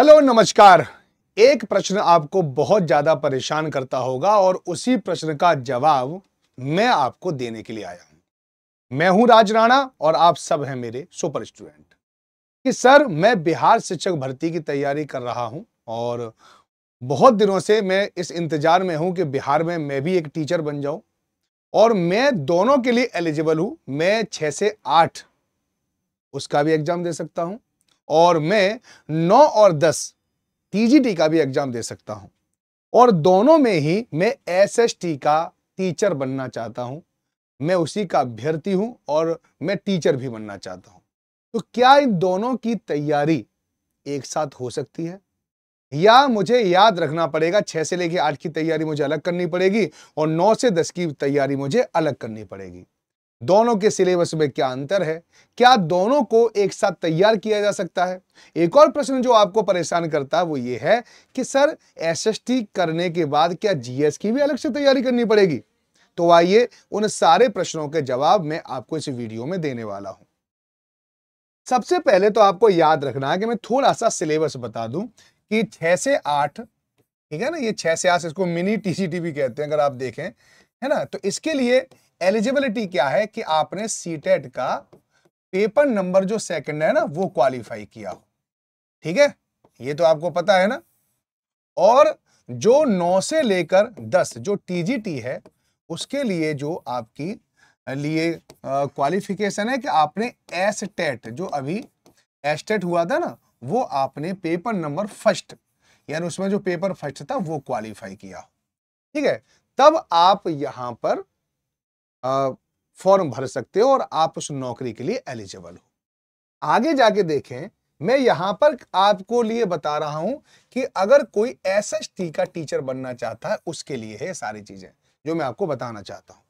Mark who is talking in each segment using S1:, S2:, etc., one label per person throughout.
S1: hello नमस्कार एक प्रश्न आपको बहुत ज़्यादा परेशान करता होगा और उसी प्रश्न का जवाब मैं आपको देने के लिए आया हूं मैं हूं राज राणा और आप सब हैं मेरे सुपर स्टूडेंट कि सर मैं बिहार शिक्षक भर्ती की तैयारी कर रहा हूं और बहुत दिनों से मैं इस इंतज़ार में हूं कि बिहार में मैं भी एक टीचर बन जाऊं और मैं दोनों के लिए एलिजिबल हूं मैं छः से आठ उसका भी एग्ज़ाम दे सकता हूं और मैं नौ और दस टीजीटी का भी एग्जाम दे सकता हूँ और दोनों में ही मैं एसएसटी का टीचर बनना चाहता हूँ मैं उसी का अभ्यर्थी हूँ और मैं टीचर भी बनना चाहता हूँ तो क्या इन दोनों की तैयारी एक साथ हो सकती है या मुझे याद रखना पड़ेगा छः से लेके आठ की तैयारी मुझे अलग करनी पड़ेगी और नौ से दस की तैयारी मुझे अलग करनी पड़ेगी दोनों के सिलेबस में क्या अंतर है क्या दोनों को एक साथ तैयार किया जा सकता है एक और प्रश्न जो आपको परेशान करता है वो ये है कि सर एसएसटी करने के बाद क्या जीएस की भी अलग से तैयारी करनी पड़ेगी तो आइए उन सारे प्रश्नों के जवाब मैं आपको इस वीडियो में देने वाला हूं सबसे पहले तो आपको याद रखना है कि मैं थोड़ा सा सिलेबस बता दूं कि छह से आठ ठीक है ना ये छह से आठ इसको मिनी टीसीटी भी कहते हैं अगर आप देखें है ना तो इसके लिए एलिजिबिलिटी क्या है कि आपने सीटेट e का पेपर नंबर जो सेकंड है ना वो क्वालिफाई किया हो ठीक है ये तो आपको पता है ना और जो नौ से लेकर दस जो टीजीटी है उसके लिए जो आपकी लिए क्वालिफिकेशन है कि आपने एस टेट e जो अभी एस टेट e हुआ था ना वो आपने पेपर नंबर फर्स्ट यानी उसमें जो पेपर फर्स्ट था वो क्वालिफाई किया ठीक है तब आप यहां पर फॉर्म भर सकते हो और आप उस नौकरी के लिए एलिजिबल हो आगे जाके देखें मैं यहाँ पर आपको लिए बता रहा हूं कि अगर कोई एस का टीचर बनना चाहता है उसके लिए है सारी चीजें जो मैं आपको बताना चाहता हूँ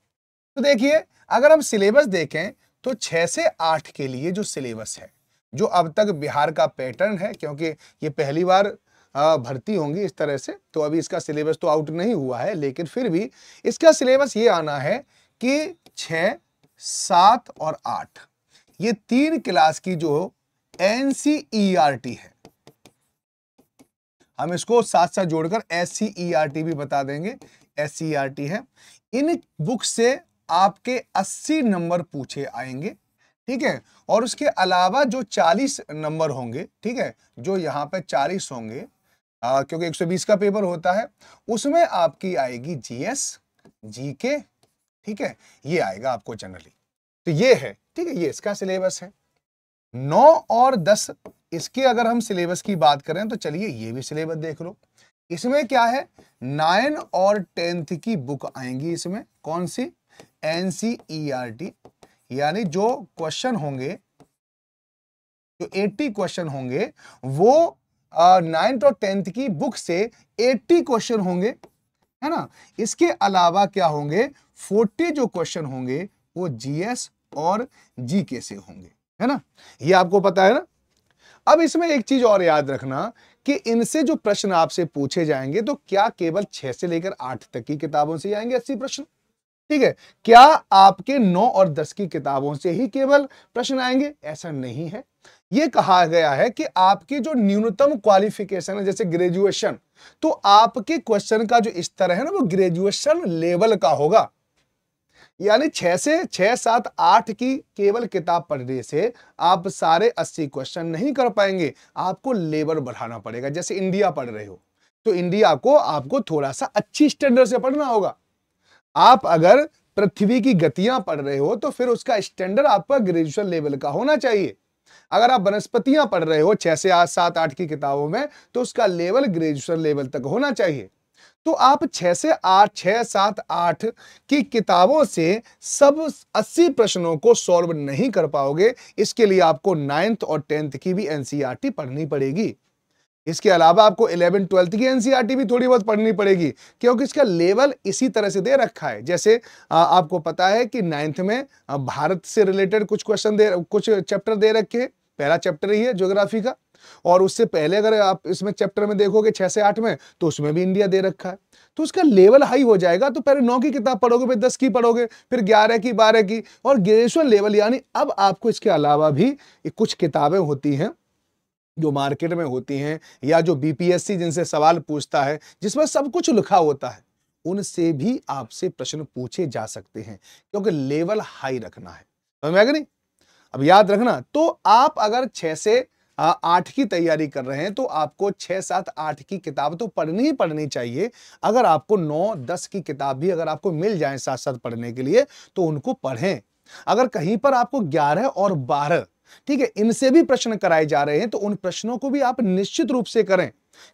S1: तो देखिए अगर हम सिलेबस देखें तो छः से आठ के लिए जो सिलेबस है जो अब तक बिहार का पैटर्न है क्योंकि ये पहली बार भर्ती होंगी इस तरह से तो अभी इसका सिलेबस तो आउट नहीं हुआ है लेकिन फिर भी इसका सिलेबस ये आना है के छ सात और आठ ये तीन क्लास की जो N C E R T है हम इसको साथ साथ जोड़कर S C E R T भी बता देंगे एस सी आर टी है इन बुक से आपके 80 नंबर पूछे आएंगे ठीक है और उसके अलावा जो 40 नंबर होंगे ठीक है जो यहां पे 40 होंगे आ, क्योंकि 120 का पेपर होता है उसमें आपकी आएगी जीएस जीके ठीक है ये आएगा आपको जनरली तो ये है ठीक है ये इसका सिलेबस है नौ और दस इसके अगर हम सिलेबस की बात करें तो चलिए ये भी सिलेबस देख लो इसमें क्या है नाइन और टेंथ की बुक आएंगी इसमें कौन सी N C E R T यानी जो क्वेश्चन होंगे जो 80 क्वेश्चन होंगे वो नाइन्थ और टेंथ की बुक से 80 क्वेश्चन होंगे है ना इसके अलावा क्या होंगे 40 जो क्वेश्चन होंगे वो जीएस और जीके से होंगे है ना ये आपको पता है ना अब इसमें एक चीज और याद रखना कि इनसे जो प्रश्न आपसे पूछे जाएंगे तो क्या केवल छह से लेकर आठ तक की किताबों से आएंगे अस्सी प्रश्न ठीक है क्या आपके नौ और दस की किताबों से ही केवल प्रश्न आएंगे ऐसा नहीं है यह कहा गया है कि आपके जो न्यूनतम क्वालिफिकेशन है जैसे ग्रेजुएशन तो आपके क्वेश्चन का जो स्तर है ना वो ग्रेजुएशन लेवल का होगा यानी छह से छह सात आठ की केवल किताब पढ़ने से आप सारे अस्सी क्वेश्चन नहीं कर पाएंगे आपको लेबर बढ़ाना पड़ेगा जैसे इंडिया पढ़ रहे हो तो इंडिया को आपको थोड़ा सा अच्छी स्टैंडर्ड से पढ़ना होगा आप अगर पृथ्वी की गतियां पढ़ रहे हो तो फिर उसका स्टैंडर्ड आपका ग्रेजुएशन लेवल का होना चाहिए अगर आप वनस्पतियां पढ़ रहे हो छह से आठ सात आठ की किताबों में तो उसका लेवल ग्रेजुएशन लेवल तक होना चाहिए तो आप छ से आठ छ सात आठ की किताबों से सब अस्सी प्रश्नों को सॉल्व नहीं कर पाओगे इसके लिए आपको नाइन्थ और टेंथ की भी एनसीईआरटी e पढ़नी पड़ेगी इसके अलावा आपको इलेवन ट्वेल्थ की एनसीईआरटी e भी थोड़ी बहुत पढ़नी पड़ेगी क्योंकि इसका लेवल इसी तरह से दे रखा है जैसे आपको पता है कि नाइन्थ में भारत से रिलेटेड कुछ क्वेश्चन दे कुछ चैप्टर दे रखे हैं पहला चैप्टर ही है ज्योग्राफी का और उससे पहले अगर आप इसमें चैप्टर में देखोगे छह से आठ में तो उसमें भी इंडिया दे रखा है तो उसका लेवल हाई हो जाएगा तो पहले नौ की किताब पढ़ोगे फिर दस की पढ़ोगे फिर ग्यारह की बारह की और ग्रेजुएशन लेवल यानी अब आपको इसके अलावा भी कुछ किताबें होती हैं जो मार्केट में होती हैं या जो बीपीएससी जिनसे सवाल पूछता है जिसमें सब कुछ लिखा होता है उनसे भी आपसे प्रश्न पूछे जा सकते हैं क्योंकि लेवल हाई रखना है समझ में आएगा नहीं अब याद रखना तो आप अगर छः से आठ की तैयारी कर रहे हैं तो आपको छः सात आठ की किताब तो पढ़नी ही पढ़नी चाहिए अगर आपको नौ दस की किताब भी अगर आपको मिल जाए साथ साथ पढ़ने के लिए तो उनको पढ़ें अगर कहीं पर आपको ग्यारह और बारह ठीक है इनसे भी प्रश्न कराए जा रहे हैं तो उन प्रश्नों को भी आप निश्चित रूप से करें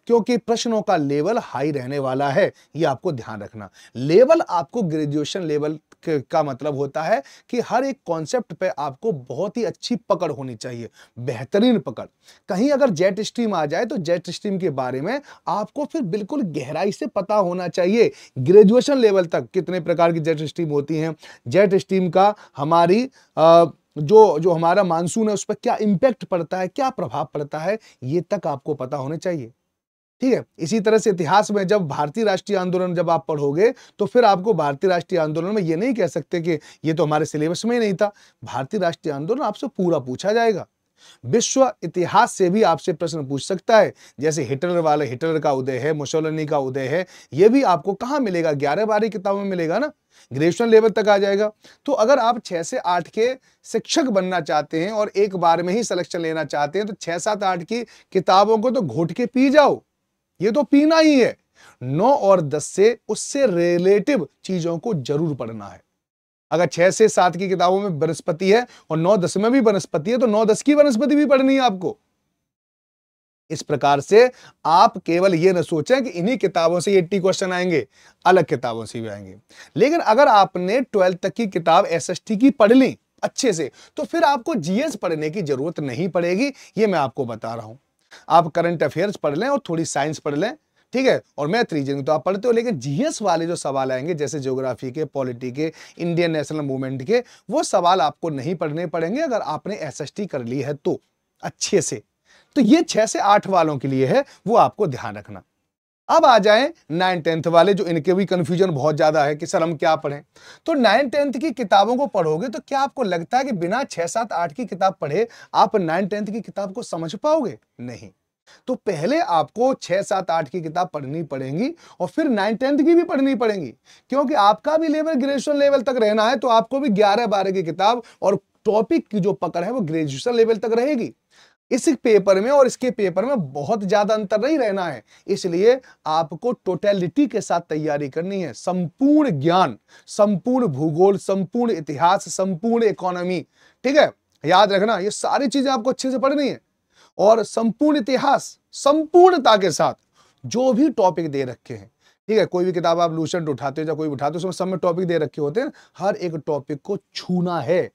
S1: क्योंकि प्रश्नों का लेवल हाई रहने वाला है ये आपको ध्यान रखना लेवल आपको ग्रेजुएशन लेवल का मतलब होता है कि हर एक कॉन्सेप्ट पे आपको बहुत ही अच्छी पकड़ होनी चाहिए बेहतरीन पकड़ कहीं अगर जेट स्ट्रीम आ जाए तो जेट स्ट्रीम के बारे में आपको फिर बिल्कुल गहराई से पता होना चाहिए ग्रेजुएशन लेवल तक कितने प्रकार की जेट स्ट्रीम होती हैं जेट स्ट्रीम का हमारी आ, जो जो हमारा मानसून है उस पर क्या इम्पैक्ट पड़ता है क्या प्रभाव पड़ता है ये तक आपको पता होने चाहिए ठीक है इसी तरह से इतिहास में जब भारतीय राष्ट्रीय आंदोलन जब आप पढ़ोगे तो फिर आपको भारतीय राष्ट्रीय आंदोलन में ये नहीं कह सकते कि ये तो हमारे सिलेबस में ही नहीं था भारतीय राष्ट्रीय आंदोलन आपसे पूरा पूछा जाएगा विश्व इतिहास से भी आपसे प्रश्न पूछ सकता है जैसे हिटलर वाले हिटलर का उदय है मुसोलनी का उदय है ये भी आपको कहाँ मिलेगा ग्यारह बारह किताबों में मिलेगा ना ग्रेजुएशन लेवल तक आ जाएगा तो अगर आप छह से आठ के शिक्षक बनना चाहते हैं और एक बार में ही सिलेक्शन लेना चाहते हैं तो छः सात आठ की किताबों को तो घोट के पी जाओ ये तो पीना ही है नौ और दस से उससे रिलेटिव चीजों को जरूर पढ़ना है अगर छह से सात की किताबों में वनस्पति है और नौ दस में भी वनस्पति है तो नौ दस की वनस्पति भी पढ़नी है आपको इस प्रकार से आप केवल यह ना सोचें कि इन्हीं किताबों से एट्टी क्वेश्चन आएंगे अलग किताबों से भी आएंगे लेकिन अगर आपने ट्वेल्थ तक की किताब एसएसटी की पढ़ ली अच्छे से तो फिर आपको जीएस पढ़ने की जरूरत नहीं पड़ेगी ये मैं आपको बता रहा हूं आप करंट अफेयर्स पढ़ लें और थोड़ी साइंस पढ़ लें ठीक है और मैथ रीजनिंग तो आप पढ़ते हो लेकिन जीएस वाले जो सवाल आएंगे जैसे ज्योग्राफी के पॉलिटी के इंडियन नेशनल मूवमेंट के वो सवाल आपको नहीं पढ़ने पड़ेंगे अगर आपने एसएसटी कर ली है तो अच्छे से तो ये छह से आठ वालों के लिए है वो आपको ध्यान रखना अब आ जाए नाइन टेंथ वाले जो इनके भी कंफ्यूजन बहुत ज़्यादा है कि सर हम क्या पढ़ें तो नाइन टेंथ की किताबों को पढ़ोगे तो क्या आपको लगता है कि बिना छह सात आठ की किताब पढ़े आप नाइन टेंथ की किताब को समझ पाओगे नहीं तो पहले आपको छह सात आठ की किताब पढ़नी पड़ेगी और फिर नाइन टेंथ की भी पढ़नी पड़ेगी क्योंकि आपका भी लेवल ग्रेजुएशन लेवल तक रहना है तो आपको भी ग्यारह बारह की किताब और टॉपिक की जो पकड़ है वो ग्रेजुएशन लेवल तक रहेगी इस पेपर में और इसके पेपर में बहुत ज्यादा अंतर नहीं रहना है इसलिए आपको टोटलिटी के साथ तैयारी करनी है संपूर्ण ज्ञान संपूर्ण भूगोल संपूर्ण इतिहास संपूर्ण इकोनॉमी ठीक है याद रखना ये सारी चीजें आपको अच्छे से पढ़नी है और संपूर्ण इतिहास संपूर्णता के साथ जो भी टॉपिक दे रखे हैं ठीक है कोई भी किताब आप लूसेंट उठाते हो या कोई उठाते हो उसमें सब में टॉपिक दे रखे होते हैं हर एक टॉपिक को छूना है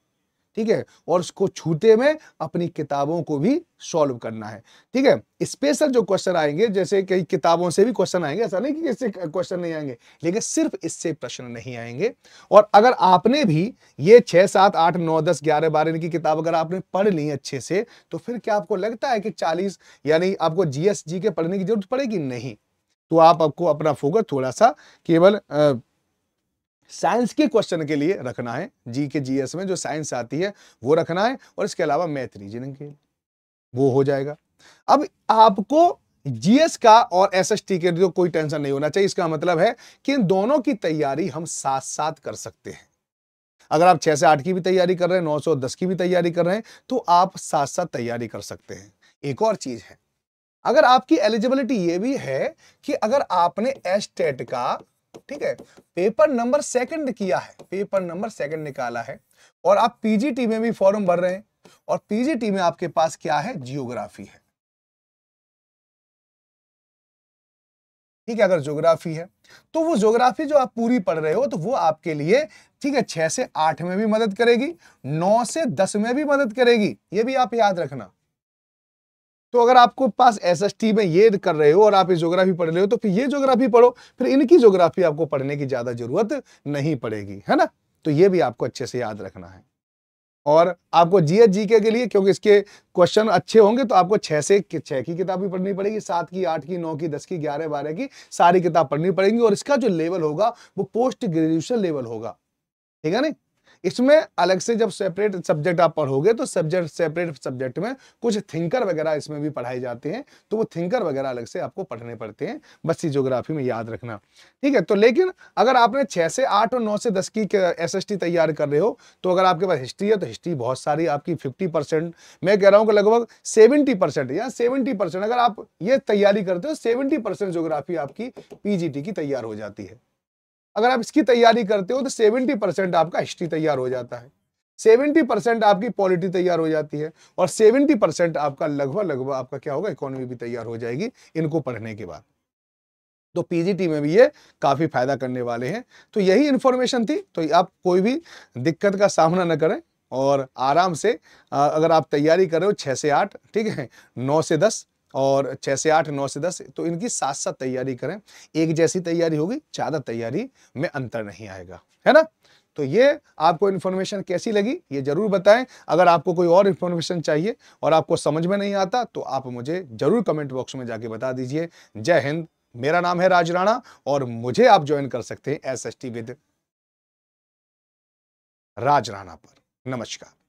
S1: ठीक है और उसको छूते में अपनी किताबों को भी सॉल्व करना है ठीक है स्पेशल जो क्वेश्चन आएंगे जैसे कई किताबों से भी क्वेश्चन आएंगे ऐसा नहीं कि इससे क्वेश्चन नहीं आएंगे लेकिन सिर्फ इससे प्रश्न नहीं आएंगे और अगर आपने भी ये छह सात आठ नौ दस ग्यारह बारह की किताब अगर आपने पढ़ ली अच्छे से तो फिर क्या आपको लगता है कि चालीस यानी आपको जी के पढ़ने की जरूरत पड़ेगी नहीं तो आप आपको अपना फोकस थोड़ा सा केवल साइंस के क्वेश्चन के लिए रखना है जी के जी में जो साइंस आती है वो रखना है और इसके अलावा मैथ रीजनिंग के वो हो जाएगा अब आपको जीएस का और एसएसटी के जो तो कोई टेंशन नहीं होना चाहिए इसका मतलब है कि इन दोनों की तैयारी हम साथ साथ कर सकते हैं अगर आप छह से आठ की भी तैयारी कर रहे हैं नौ से दस की भी तैयारी कर रहे हैं तो आप साथ साथ तैयारी कर सकते हैं एक और चीज है अगर आपकी एलिजिबिलिटी ये भी है कि अगर आपने एस का ठीक है पेपर नंबर सेकंड किया है पेपर नंबर सेकंड निकाला है और आप पीजीटी में भी फॉर्म भर रहे हैं और पीजीटी में आपके पास क्या है जियोग्राफी है ठीक है अगर ज्योग्राफी है तो वो ज्योग्राफी जो आप पूरी पढ़ रहे हो तो वो आपके लिए ठीक है छह से आठ में भी मदद करेगी नौ से दस में भी मदद करेगी ये भी आप याद रखना तो अगर आपको पास एस में ये कर रहे हो और आप इस जोग्राफी पढ़ रहे हो तो फिर ये जोग्राफी पढ़ो फिर इनकी जोग्राफी आपको पढ़ने की ज़्यादा ज़रूरत नहीं पड़ेगी है ना तो ये भी आपको अच्छे से याद रखना है और आपको जीएस जीके के लिए क्योंकि इसके क्वेश्चन अच्छे होंगे तो आपको छः से छः की किताब भी पढ़नी पड़ेगी सात की आठ की नौ की दस की ग्यारह बारह की सारी किताब पढ़नी पड़ेगी और इसका जो लेवल होगा वो पोस्ट ग्रेजुएशन लेवल होगा ठीक है ना इसमें अलग से जब सेपरेट सब्जेक्ट आप पढ़ोगे तो सब्जेक्ट सेपरेट सब्जेक्ट में कुछ थिंकर वगैरह इसमें भी पढ़ाए जाते हैं तो वो थिंकर वगैरह अलग से आपको पढ़ने पड़ते हैं बस ये जोग्राफी में याद रखना ठीक है तो लेकिन अगर आपने छः से आठ और नौ से दस की एस तैयार कर रहे हो तो अगर आपके पास हिस्ट्री है तो हिस्ट्री बहुत सारी आपकी फिफ्टी मैं कह रहा हूँ कि लगभग सेवेंटी परसेंट या सेवेंटी अगर आप ये तैयारी करते हो सेवेंटी जोग्राफी आपकी टी की तैयार हो जाती है अगर आप इसकी तैयारी करते हो तो सेवेंटी परसेंट आपका हिस्ट्री तैयार हो जाता है सेवेंटी परसेंट आपकी पॉलिटी तैयार हो जाती है और सेवेंटी परसेंट आपका लगभग लगभग आपका क्या होगा इकोनॉमी भी तैयार हो जाएगी इनको पढ़ने के बाद तो पीजीटी में भी ये काफ़ी फायदा करने वाले हैं तो यही इंफॉर्मेशन थी तो आप कोई भी दिक्कत का सामना न करें और आराम से अगर आप तैयारी कर रहे हो छः से आठ ठीक है नौ से दस और छः से आठ नौ से दस तो इनकी साथ साथ तैयारी करें एक जैसी तैयारी होगी ज़्यादा तैयारी में अंतर नहीं आएगा है ना तो ये आपको इन्फॉर्मेशन कैसी लगी ये ज़रूर बताएं अगर आपको कोई और इन्फॉर्मेशन चाहिए और आपको समझ में नहीं आता तो आप मुझे ज़रूर कमेंट बॉक्स में जाके बता दीजिए जय हिंद मेरा नाम है राज राणा और मुझे आप ज्वाइन कर सकते हैं S S T with Raj Rana पर नमस्कार